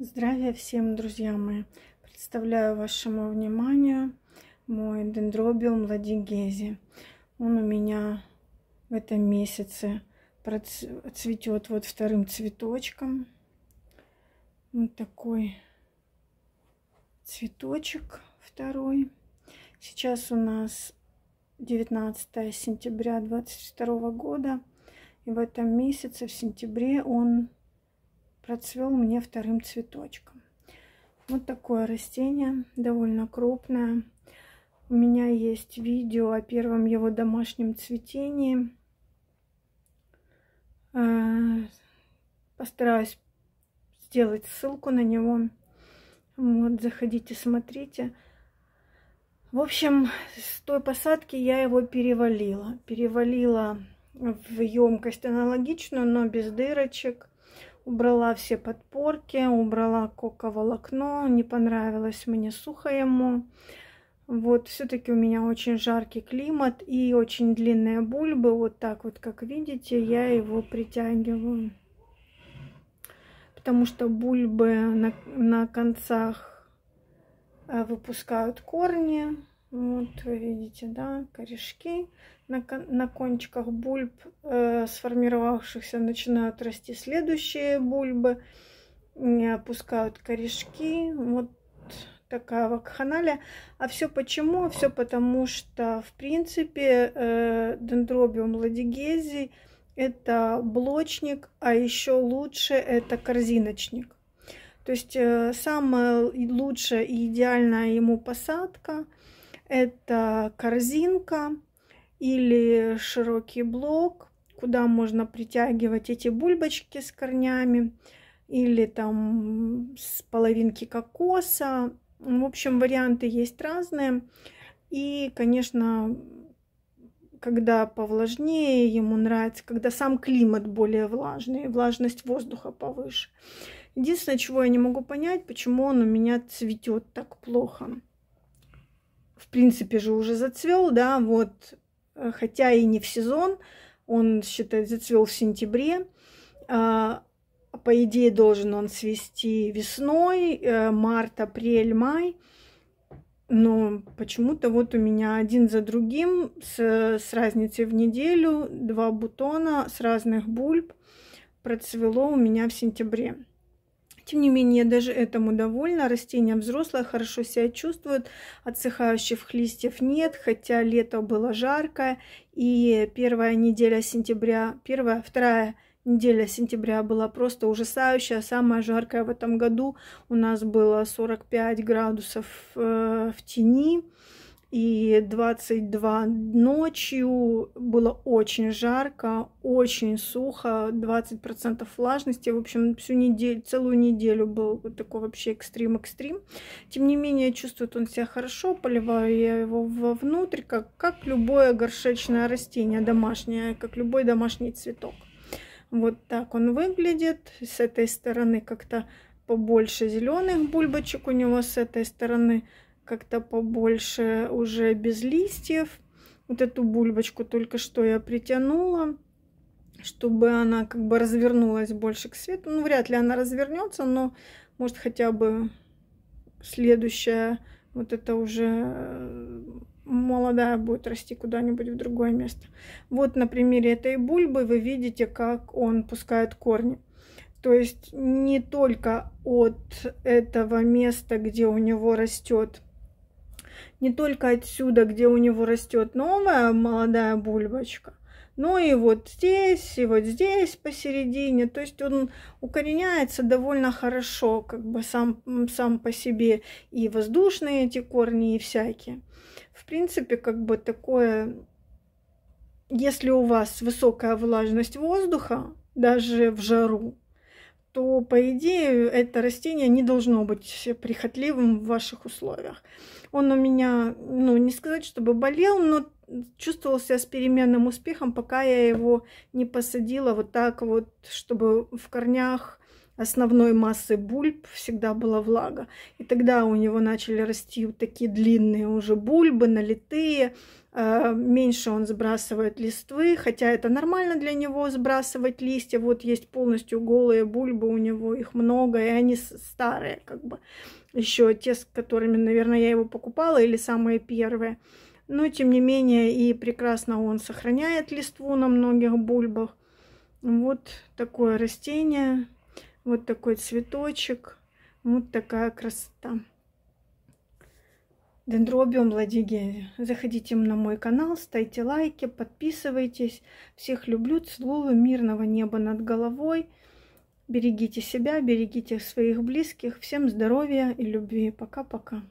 Здравия всем, друзья мои! Представляю вашему вниманию мой дендробиум ладигези. Он у меня в этом месяце цветет вот вторым цветочком. Вот такой цветочек второй. Сейчас у нас 19 сентября 2022 года. И в этом месяце, в сентябре, он процвел мне вторым цветочком. Вот такое растение, довольно крупное. У меня есть видео о первом его домашнем цветении. А, постараюсь сделать ссылку на него. Вот, заходите, смотрите. В общем, с той посадки я его перевалила. Перевалила в емкость аналогичную, но без дырочек. Убрала все подпорки, убрала коковолокно, не понравилось мне сухо ему. Вот, все-таки у меня очень жаркий климат и очень длинные бульбы. Вот так вот, как видите, я его притягиваю. Потому что бульбы на, на концах э, выпускают корни. Вот вы видите, да, корешки на, на кончиках бульб э, сформировавшихся начинают расти следующие бульбы, не опускают корешки. Вот такая вакханалия. А все почему? Все потому, что в принципе э, дендробиум ладигези это блочник, а еще лучше это корзиночник. То есть э, самая лучшая и идеальная ему посадка – это корзинка или широкий блок, куда можно притягивать эти бульбочки с корнями или там с половинки кокоса. В общем, варианты есть разные. И, конечно, когда повлажнее, ему нравится, когда сам климат более влажный, влажность воздуха повыше. Единственное, чего я не могу понять, почему он у меня цветет так плохо принципе же уже зацвел, да, вот, э, хотя и не в сезон, он, считай, зацвел в сентябре. А, по идее, должен он свести весной, э, март, апрель, май. Но почему-то вот у меня один за другим с, с разницей в неделю два бутона с разных бульб процвело у меня в сентябре. Тем не менее, даже этому довольна. Растения взрослые хорошо себя чувствуют. Отсыхающих листьев нет, хотя лето было жаркое. И первая неделя сентября, первая, вторая неделя сентября была просто ужасающая. Самая жаркая в этом году у нас было 45 градусов э, в тени и 22 ночью было очень жарко, очень сухо, 20% влажности. В общем, всю неделю, целую неделю был вот такой вообще экстрим-экстрим. Тем не менее, чувствует он себя хорошо, поливаю я его вовнутрь, как, как любое горшечное растение домашнее, как любой домашний цветок. Вот так он выглядит. С этой стороны как-то побольше зеленых бульбочек у него, с этой стороны как-то побольше уже без листьев. Вот эту бульбочку только что я притянула, чтобы она как бы развернулась больше к свету. Ну, вряд ли она развернется, но может хотя бы следующая вот это уже э, молодая будет расти куда-нибудь в другое место. Вот на примере этой бульбы вы видите, как он пускает корни. То есть не только от этого места, где у него растет не только отсюда, где у него растет новая молодая бульбочка, но и вот здесь, и вот здесь посередине. То есть он укореняется довольно хорошо, как бы сам, сам по себе и воздушные эти корни, и всякие. В принципе, как бы такое, если у вас высокая влажность воздуха, даже в жару, то, по идее, это растение не должно быть прихотливым в ваших условиях. Он у меня, ну, не сказать, чтобы болел, но чувствовался с переменным успехом, пока я его не посадила вот так вот, чтобы в корнях основной массы бульб всегда была влага. И тогда у него начали расти вот такие длинные уже бульбы, налитые. А, меньше он сбрасывает листвы, хотя это нормально для него сбрасывать листья. Вот есть полностью голые бульбы у него, их много, и они старые как бы. Еще те, с которыми, наверное, я его покупала, или самые первые. Но, тем не менее, и прекрасно он сохраняет листву на многих бульбах. Вот такое растение. Вот такой цветочек. Вот такая красота. Дендробиум ладиги. Заходите на мой канал, ставьте лайки, подписывайтесь. Всех люблю, целую, мирного неба над головой. Берегите себя, берегите своих близких. Всем здоровья и любви. Пока-пока.